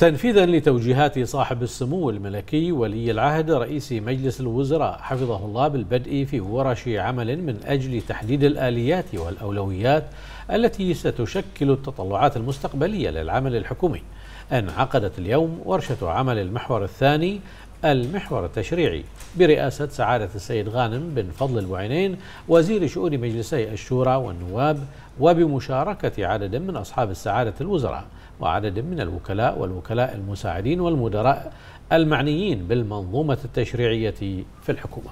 تنفيذا لتوجيهات صاحب السمو الملكي ولي العهد رئيس مجلس الوزراء حفظه الله بالبدء في ورش عمل من أجل تحديد الآليات والأولويات التي ستشكل التطلعات المستقبلية للعمل الحكومي انعقدت اليوم ورشة عمل المحور الثاني المحور التشريعي برئاسة سعادة السيد غانم بن فضل البعينين وزير شؤون مجلسي الشورى والنواب وبمشاركة عدد من أصحاب السعادة الوزراء وعدد من الوكلاء والوكلاء المساعدين والمدراء المعنيين بالمنظومة التشريعية في الحكومة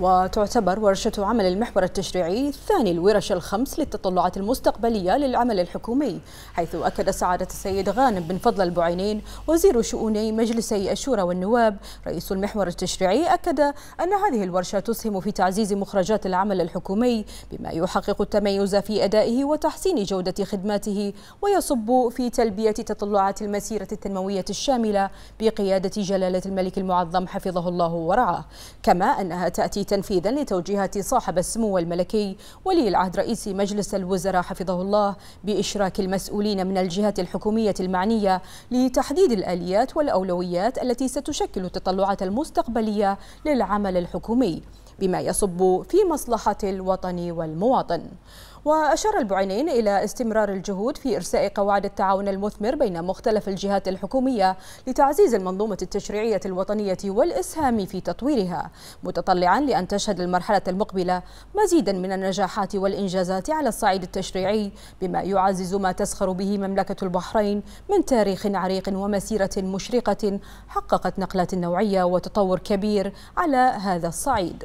وتعتبر ورشة عمل المحور التشريعي ثاني الورش الخمس للتطلعات المستقبلية للعمل الحكومي حيث أكد سعادة السيد غانم بن فضل البعينين وزير شؤوني مجلسي الشورى والنواب رئيس المحور التشريعي أكد أن هذه الورشة تسهم في تعزيز مخرجات العمل الحكومي بما يحقق التميز في أدائه وتحسين جودة خدماته ويصب في تلبية تلبية تطلعات المسيرة التنموية الشاملة بقيادة جلالة الملك المعظم حفظه الله ورعاه كما أنها تأتي تنفيذا لتوجيهات صاحب السمو الملكي ولي العهد رئيس مجلس الوزراء حفظه الله بإشراك المسؤولين من الجهات الحكومية المعنية لتحديد الآليات والأولويات التي ستشكل التطلعات المستقبلية للعمل الحكومي بما يصب في مصلحة الوطن والمواطن وأشار البعينين إلى استمرار الجهود في إرساء قواعد التعاون المثمر بين مختلف الجهات الحكومية لتعزيز المنظومة التشريعية الوطنية والإسهام في تطويرها متطلعا لأن تشهد المرحلة المقبلة مزيدا من النجاحات والإنجازات على الصعيد التشريعي بما يعزز ما تسخر به مملكة البحرين من تاريخ عريق ومسيرة مشرقة حققت نقلات نوعية وتطور كبير على هذا الصعيد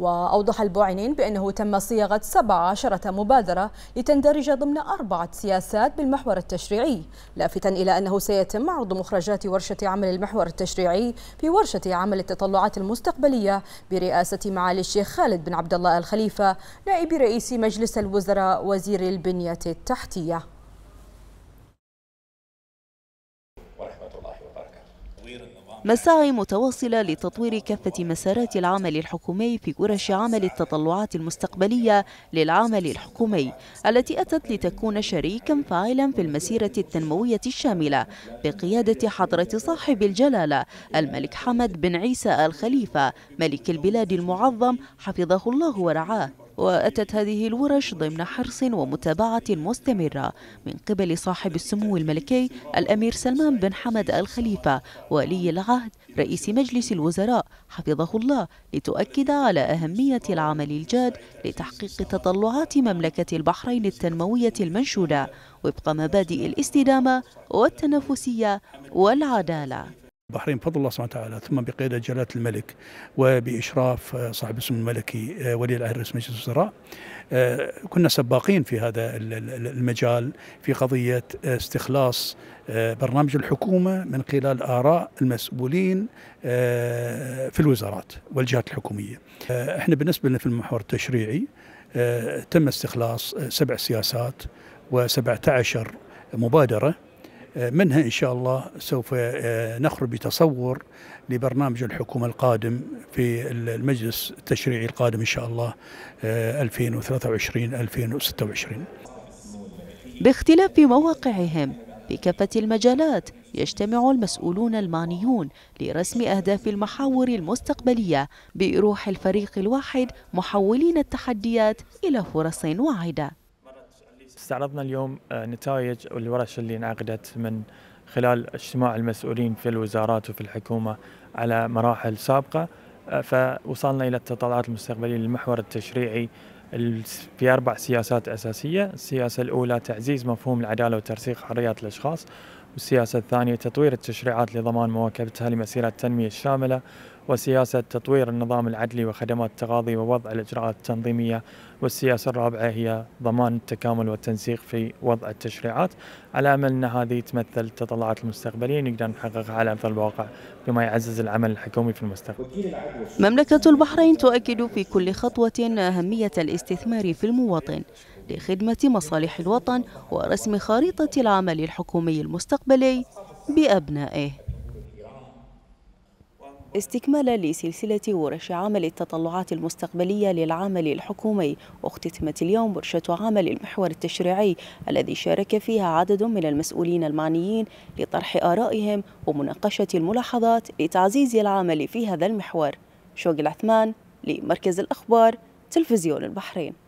وأوضح البوعينين بأنه تم صياغة 17 مبادرة لتندرج ضمن أربعة سياسات بالمحور التشريعي لافتا إلى أنه سيتم عرض مخرجات ورشة عمل المحور التشريعي في ورشة عمل التطلعات المستقبلية برئاسة معالي الشيخ خالد بن عبد الله الخليفة نائب رئيس مجلس الوزراء وزير البنية التحتية ورحمة الله وبركاته مساعي متواصلة لتطوير كافة مسارات العمل الحكومي في ورش عمل التطلعات المستقبلية للعمل الحكومي التي أتت لتكون شريكا فاعلا في المسيرة التنموية الشاملة بقيادة حضرة صاحب الجلالة الملك حمد بن عيسى الخليفة ملك البلاد المعظم حفظه الله ورعاه وأتت هذه الورش ضمن حرص ومتابعة مستمرة من قبل صاحب السمو الملكي الأمير سلمان بن حمد الخليفة ولي العهد رئيس مجلس الوزراء حفظه الله لتؤكد على أهمية العمل الجاد لتحقيق تطلعات مملكة البحرين التنموية المنشودة وفق مبادئ الاستدامة والتنافسية والعدالة البحرين بفضل الله سبحانه وتعالى ثم بقيادة جلالة الملك وبإشراف آه، صاحب السمو الملكي آه، ولي العهد رئيس مجلس الوزراء آه، كنا سباقين في هذا المجال في قضية استخلاص برنامج الحكومة من خلال آراء المسؤولين في الوزارات والجهات الحكومية احنا بالنسبة لنا في المحور التشريعي تم استخلاص سبع سياسات و17 مبادرة منها إن شاء الله سوف آه، نخرج بتصور لبرنامج الحكومة القادم في المجلس التشريعي القادم إن شاء الله 2023-2026 آه، باختلاف مواقعهم في كافة المجالات يجتمع المسؤولون المانيون لرسم أهداف المحاور المستقبلية بروح الفريق الواحد محولين التحديات إلى فرص واعدة استعرضنا اليوم آه، نتائج الورش اللي انعقدت من خلال اجتماع المسؤولين في الوزارات وفي الحكومة على مراحل سابقة آه، فوصلنا إلى التطلعات المستقبلية للمحور التشريعي في أربع سياسات أساسية السياسة الأولى تعزيز مفهوم العدالة وترسيخ حريات الأشخاص والسياسة الثانية تطوير التشريعات لضمان مواكبتها لمسيرة التنمية الشاملة وسياسة تطوير النظام العدلي وخدمات التغاضي ووضع الإجراءات التنظيمية والسياسة الرابعة هي ضمان التكامل والتنسيق في وضع التشريعات على أمل أن هذه تمثل التطلعات المستقبلية نقدر نحققها على أرض الواقع بما يعزز العمل الحكومي في المستقبل مملكة البحرين تؤكد في كل خطوة أهمية الاستثمار في المواطن لخدمة مصالح الوطن ورسم خريطة العمل الحكومي المستقبلي بأبنائه استكمالا لسلسلة ورش عمل التطلعات المستقبلية للعمل الحكومي واختتمت اليوم ورشة عمل المحور التشريعي الذي شارك فيها عدد من المسؤولين المعنيين لطرح آرائهم ومناقشة الملاحظات لتعزيز العمل في هذا المحور شوق العثمان لمركز الأخبار تلفزيون البحرين